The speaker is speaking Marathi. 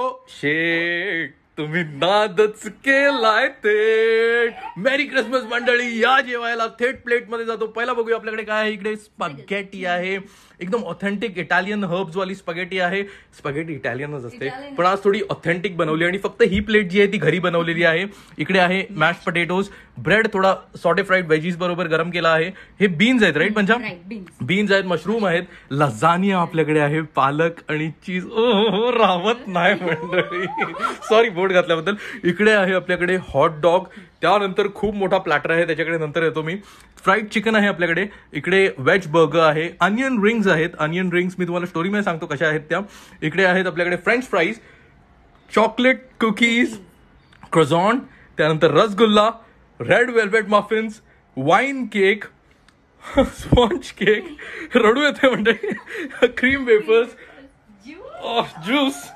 ओ शेख तुम्ही नादच केलाय ते मेरी क्रिसमस मंडळी या जेवायला थेट प्लेट मध्ये जातो पहिला बघूया आपल्याकडे काय आहे इकडे स्पगेटी आहे एकदम ऑथेंटिक इटालियन हर्ब्स वाली स्पगेटी आहे स्पगेटी इटालियनच असते पण आज थोडी ऑथेंटिक बनवली आणि फक्त ही प्लेट जी आहे ती घरी बनवलेली आहे इकडे आहे मॅश पटेटोज ब्रेड थोडा सॉटे फ्राईड वेजीस बरोबर गरम केला आहे हे बीन्स आहेत राईट पंजाब बीन्स आहेत मशरूम आहेत लजानिया आपल्याकडे आहे पालक आणि चीज ओ हो, हो, रावत नाही मंडळी सॉरी बोट घातल्याबद्दल इकडे आहे आपल्याकडे हॉट डॉग त्यानंतर खूप मोठा प्लॅटर आहे त्याच्याकडे नंतर येतो मी फ्राईड चिकन आहे आपल्याकडे इकडे वेज बर्गर आहे अनियन रिंग्स आहेत अनियन रिंग्स मी तुम्हाला स्टोरीमध्ये सांगतो कशा आहेत त्या इकडे आहेत आपल्याकडे French fries chocolate cookies croissant त्यानंतर rasgulla red velvet muffins, wine cake, sponge cake, रडू येते cream cream wafers of juice